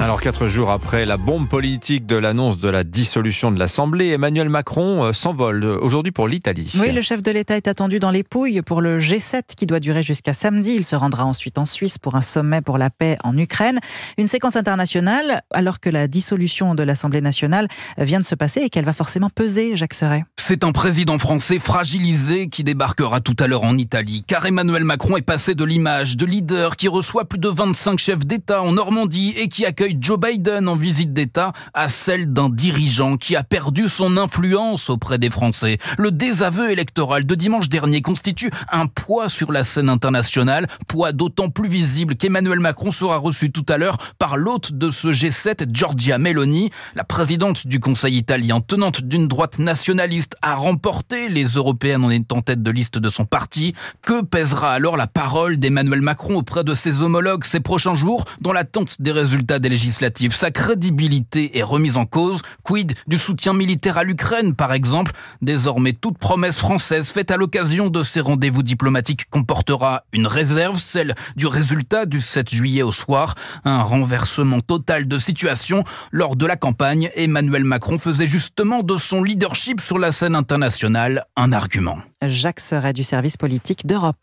Alors, quatre jours après la bombe politique de l'annonce de la dissolution de l'Assemblée, Emmanuel Macron euh, s'envole euh, aujourd'hui pour l'Italie. Oui, le chef de l'État est attendu dans les Pouilles pour le G7 qui doit durer jusqu'à samedi. Il se rendra ensuite en Suisse pour un sommet pour la paix en Ukraine. Une séquence internationale, alors que la dissolution de l'Assemblée nationale vient de se passer et qu'elle va forcément peser, Jacques Serret. C'est un président français fragilisé qui débarquera tout à l'heure en Italie, car Emmanuel Macron est passé de l'image de leader qui reçoit plus de 25 chefs d'État en Normandie et qui accueille Joe Biden en visite d'État à celle d'un dirigeant qui a perdu son influence auprès des Français. Le désaveu électoral de dimanche dernier constitue un poids sur la scène internationale, poids d'autant plus visible qu'Emmanuel Macron sera reçu tout à l'heure par l'hôte de ce G7, Giorgia Meloni. La présidente du Conseil italien, tenante d'une droite nationaliste, a remporté les européennes en étant tête de liste de son parti. Que pèsera alors la parole d'Emmanuel Macron auprès de ses homologues ces prochains jours dans l'attente des résultats des législative. Sa crédibilité est remise en cause. Quid du soutien militaire à l'Ukraine, par exemple Désormais, toute promesse française faite à l'occasion de ces rendez-vous diplomatiques comportera une réserve, celle du résultat du 7 juillet au soir. Un renversement total de situation. Lors de la campagne, Emmanuel Macron faisait justement de son leadership sur la scène internationale un argument. Jacques serait du service politique d'Europe